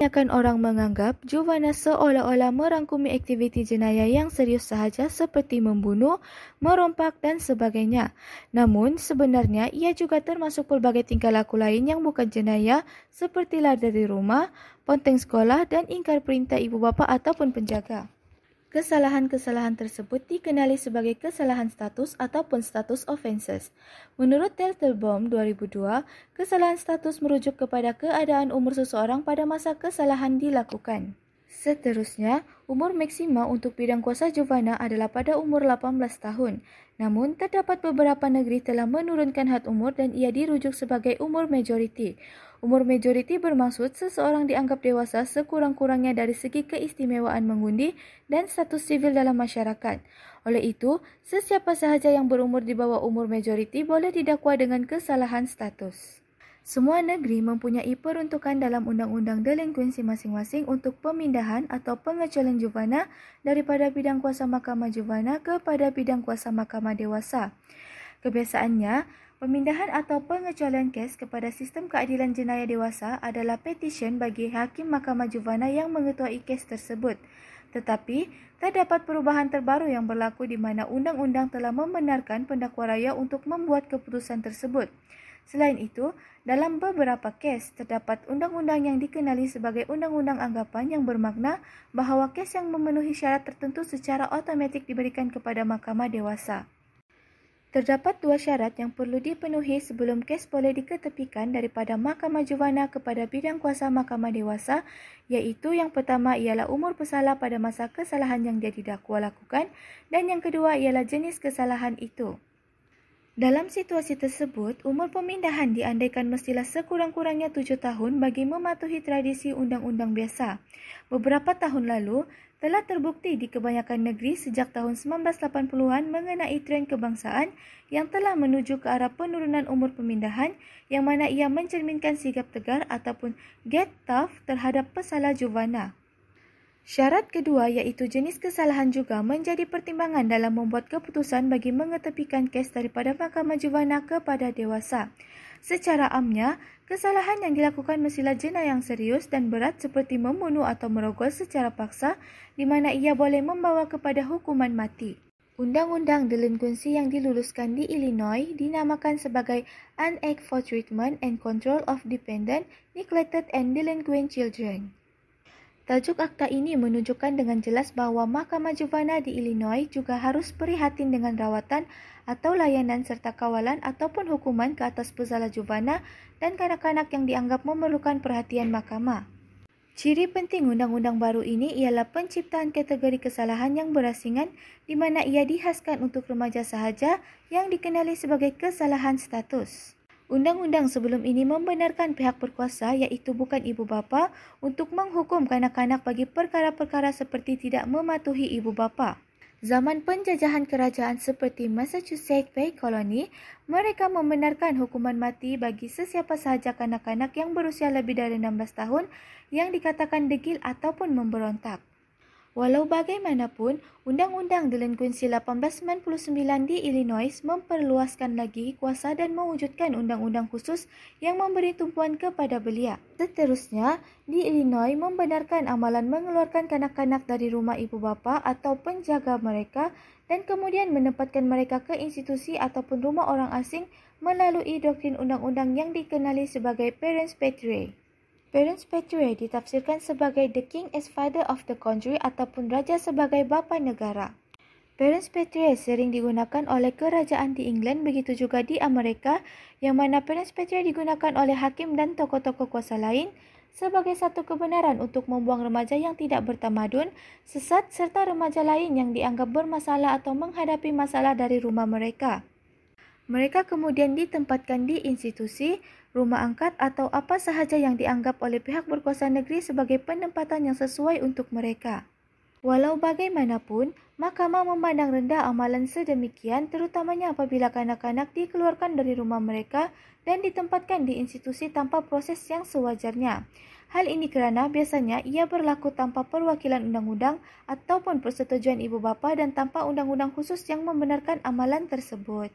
kebanyakan orang menganggap juvana seolah-olah merangkumi aktiviti jenayah yang serius sahaja seperti membunuh, merompak dan sebagainya. Namun sebenarnya ia juga termasuk pelbagai tingkah laku lain yang bukan jenayah seperti lari dari rumah, ponteng sekolah dan ingkar perintah ibu bapa ataupun penjaga. Kesalahan-kesalahan tersebut dikenali sebagai kesalahan status ataupun status offenses. Menurut Teltelbaum 2002, kesalahan status merujuk kepada keadaan umur seseorang pada masa kesalahan dilakukan. Seterusnya, umur maksima untuk bidang kuasa Giovanna adalah pada umur 18 tahun. Namun, terdapat beberapa negeri telah menurunkan had umur dan ia dirujuk sebagai umur majoriti. Umur majoriti bermaksud seseorang dianggap dewasa sekurang-kurangnya dari segi keistimewaan mengundi dan status sivil dalam masyarakat. Oleh itu, sesiapa sahaja yang berumur di bawah umur majoriti boleh didakwa dengan kesalahan status. Semua negeri mempunyai peruntukan dalam undang-undang delinkuensi masing-masing untuk pemindahan atau pengecualian juvana daripada bidang kuasa mahkamah juvana kepada bidang kuasa mahkamah dewasa. Kebiasaannya, Pemindahan atau pengecualian kes kepada sistem keadilan jenayah dewasa adalah petisyen bagi Hakim Mahkamah Juvana yang mengetuai kes tersebut. Tetapi, terdapat perubahan terbaru yang berlaku di mana undang-undang telah membenarkan pendakwa raya untuk membuat keputusan tersebut. Selain itu, dalam beberapa kes, terdapat undang-undang yang dikenali sebagai undang-undang anggapan yang bermakna bahawa kes yang memenuhi syarat tertentu secara otomatik diberikan kepada mahkamah dewasa. Terdapat dua syarat yang perlu dipenuhi sebelum kes boleh diketepikan daripada Mahkamah Juwana kepada bidang kuasa Mahkamah Dewasa iaitu yang pertama ialah umur pesalah pada masa kesalahan yang dia didakwa lakukan dan yang kedua ialah jenis kesalahan itu. Dalam situasi tersebut, umur pemindahan diandaikan mestilah sekurang-kurangnya tujuh tahun bagi mematuhi tradisi undang-undang biasa. Beberapa tahun lalu, telah terbukti di kebanyakan negeri sejak tahun 1980-an mengenai tren kebangsaan yang telah menuju ke arah penurunan umur pemindahan yang mana ia mencerminkan sikap tegar ataupun get tough terhadap pesalah juvana. Syarat kedua iaitu jenis kesalahan juga menjadi pertimbangan dalam membuat keputusan bagi mengetepikan kes daripada mahkamah juvana kepada dewasa. Secara amnya, kesalahan yang dilakukan mestilah jenayah yang serius dan berat seperti membunuh atau merogol secara paksa di mana ia boleh membawa kepada hukuman mati. Undang-undang delinquency yang diluluskan di Illinois dinamakan sebagai An Act for Treatment and Control of Dependent, Neglected and Delinquent Children. Tajuk akta ini menunjukkan dengan jelas bahwa Mahkamah Juvana di Illinois juga harus prihatin dengan rawatan atau layanan serta kawalan ataupun hukuman ke atas pesala juvana dan kanak-kanak yang dianggap memerlukan perhatian mahkamah. Ciri penting undang-undang baru ini ialah penciptaan kategori kesalahan yang berasingan di mana ia dihaskan untuk remaja sahaja yang dikenali sebagai kesalahan status. Undang-undang sebelum ini membenarkan pihak berkuasa iaitu bukan ibu bapa untuk menghukum kanak-kanak bagi perkara-perkara seperti tidak mematuhi ibu bapa. Zaman penjajahan kerajaan seperti Massachusetts Bay Colony, mereka membenarkan hukuman mati bagi sesiapa sahaja kanak-kanak yang berusia lebih dari 16 tahun yang dikatakan degil ataupun memberontak. Walau bagaimanapun, Undang-Undang Dylan Quincy 1899 di Illinois memperluaskan lagi kuasa dan mewujudkan undang-undang khusus yang memberi tumpuan kepada belia. Seterusnya, di Illinois membenarkan amalan mengeluarkan kanak-kanak dari rumah ibu bapa atau penjaga mereka dan kemudian menempatkan mereka ke institusi ataupun rumah orang asing melalui doktrin undang-undang yang dikenali sebagai Parents Patriae. Parents Patria ditafsirkan sebagai The King as Father of the Country ataupun Raja sebagai Bapa Negara. Parents Patria sering digunakan oleh kerajaan di England begitu juga di Amerika yang mana Parents Patria digunakan oleh hakim dan tokoh-tokoh kuasa lain sebagai satu kebenaran untuk membuang remaja yang tidak bertamadun, sesat serta remaja lain yang dianggap bermasalah atau menghadapi masalah dari rumah mereka. Mereka kemudian ditempatkan di institusi, rumah angkat atau apa sahaja yang dianggap oleh pihak berkuasa negeri sebagai penempatan yang sesuai untuk mereka. Walau bagaimanapun, mahkamah memandang rendah amalan sedemikian terutamanya apabila kanak-kanak dikeluarkan dari rumah mereka dan ditempatkan di institusi tanpa proses yang sewajarnya. Hal ini kerana biasanya ia berlaku tanpa perwakilan undang-undang ataupun persetujuan ibu bapa dan tanpa undang-undang khusus yang membenarkan amalan tersebut.